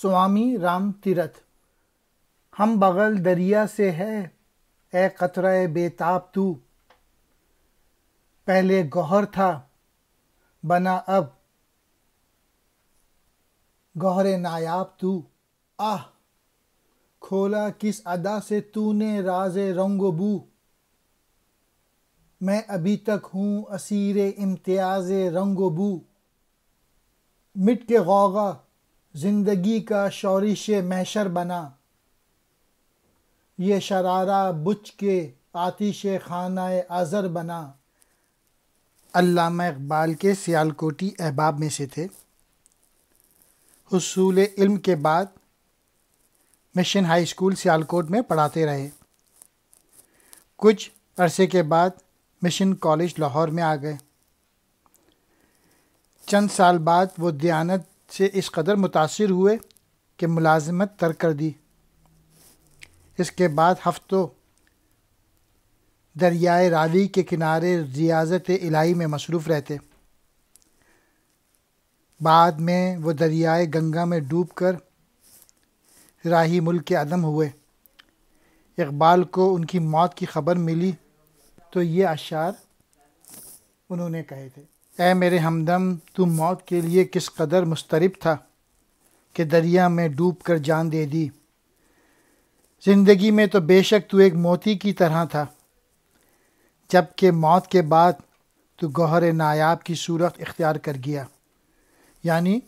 स्वामी राम तीरथ हम बगल दरिया से है ए कतरा बेताब तू पहले गौहर था बना अब गौहरे नायाब तू आह खोला किस अदा से तूने राज बू मैं अभी तक हूँ असीर इम्तियाज बू मिट के गौगा जिंदगी का शौरिश मैशर बना ये शरारा बुझ के आतिश खाना अज़र बना अल्लाह इकबाल के सियालकोटी अहबाब में से थे हसूल इल्म के बाद मिशन हाई स्कूल सियालकोट में पढ़ाते रहे कुछ अरसे के बाद मिशन कॉलेज लाहौर में आ गए चंद साल बाद वो दयानत से इस कदर मुतासर हुए कि मुलाजमत तर कर दी इसके बाद हफ्तों दरियाए रावी के किनारे रियाजत इलाही में मसरूफ़ रहते बाद में वो दरियाए गंगा में डूब कर राही मुल्क के अदम हुए इकबाल को उनकी मौत की खबर मिली तो ये अशार उन्होंने कहे थे ए मेरे हमदम तू मौत के लिए किस कदर मुस्तरब था कि दरिया में डूब कर जान दे दी ज़िंदगी में तो बेशक तू एक मोती की तरह था जबकि मौत के बाद तो गहर नायाब की सूरत इख्तियार कर गया यानी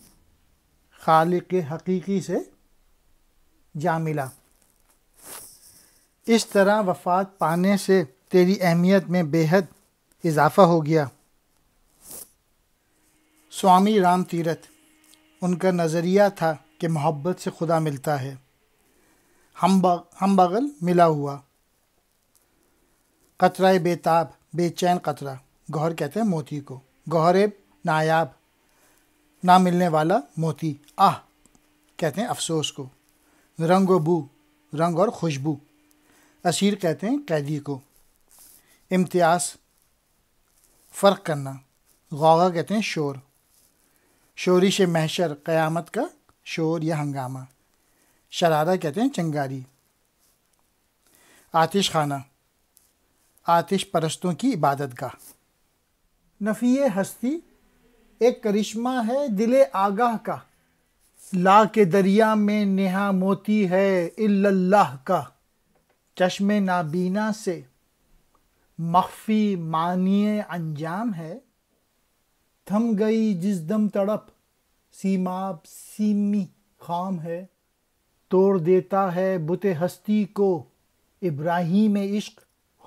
खालिक हकीकी से जा मिला इस तरह वफात पाने से तेरी अहमियत में बेहद इजाफ़ा हो गया स्वामी राम तीरथ उनका नज़रिया था कि मोहब्बत से खुदा मिलता है हम बग, हम बगल मिला हुआ कतरा बेताब बेचैन कतरा गौहर कहते हैं मोती को गौहर नायाब ना मिलने वाला मोती आह कहते हैं अफसोस को रंग बू रंग और खुशबू असीर कहते हैं कैदी को इम्तियाज फ़र्क करना गौगा कहते हैं शोर शोरिश महशर क़यामत का शोर या हंगामा शरारा कहते हैं चंगारी आतिश खाना आतिश परस्तों की इबादत का नफ़ी हस्ती एक करिश्मा है दिल आगाह का ला के दरिया में नेहा मोती है इल्लाह का चश्मे नाबीना से मख्फी मानिए अंजाम है थम गई जिस दम तड़प सीमाब सीमी खाम है तोड़ देता है बुत हस्ती को इब्राहिम इश्क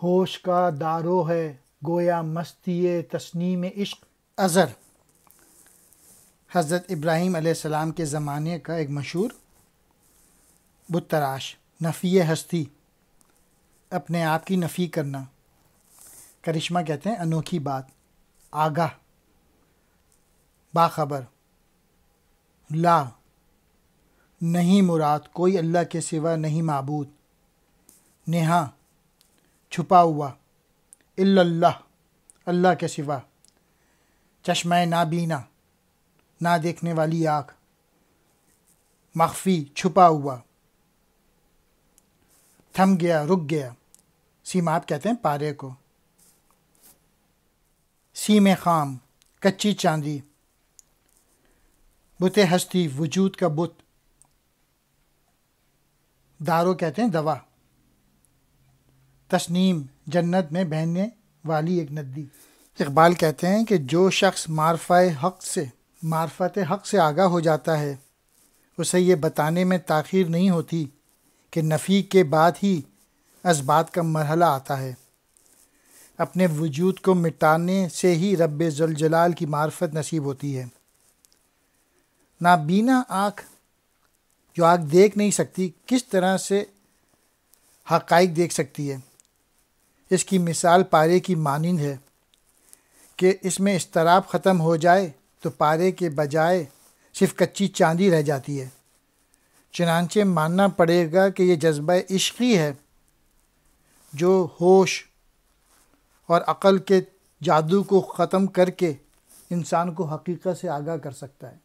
होश का दारो है गोया मस्ती तस्नीम इश्क अज़र हज़रत इब्राहिम सलाम के ज़माने का एक मशहूर बुत तराश नफ़ी हस्ती अपने आप की नफ़ी करना करिश्मा कहते हैं अनोखी बात आगाह बाखबर ला नहीं मुराद कोई अल्लाह के सिवा नहीं मबूद नेहा छुपा हुआ इल्लल्लाह अल्लाह के सिवा चश्मा नाबीना ना देखने वाली आँख मख्फी छुपा हुआ थम गया रुक गया सीमा आप कहते हैं पारे को सीम खाम कच्ची चांदी बुत हस्ती वजूद का बुत दारो कहते हैं दवा तस्नीम जन्नत में बहने वाली एक नदी इकबाल कहते हैं कि जो शख्स मारफा हक से मारफत हक से आगा हो जाता है उसे ये बताने में ताखिर नहीं होती कि नफ़ी के बाद ही इस्बात का मरहला आता है अपने वजूद को मिटाने से ही रब जलजलाल की मार्फत नसीब होती है ना बीना आँख जो आँख देख नहीं सकती किस तरह से हकाइक देख सकती है इसकी मिसाल पारे की मानंद है कि इसमें इसतराब ख़त्म हो जाए तो पारे के बजाय सिर्फ कच्ची चांदी रह जाती है चनानचे मानना पड़ेगा कि यह जज्बा इश्की है जो होश और अक़ल के जादू को ख़त्म करके इंसान को हकीकत से आगाह कर सकता है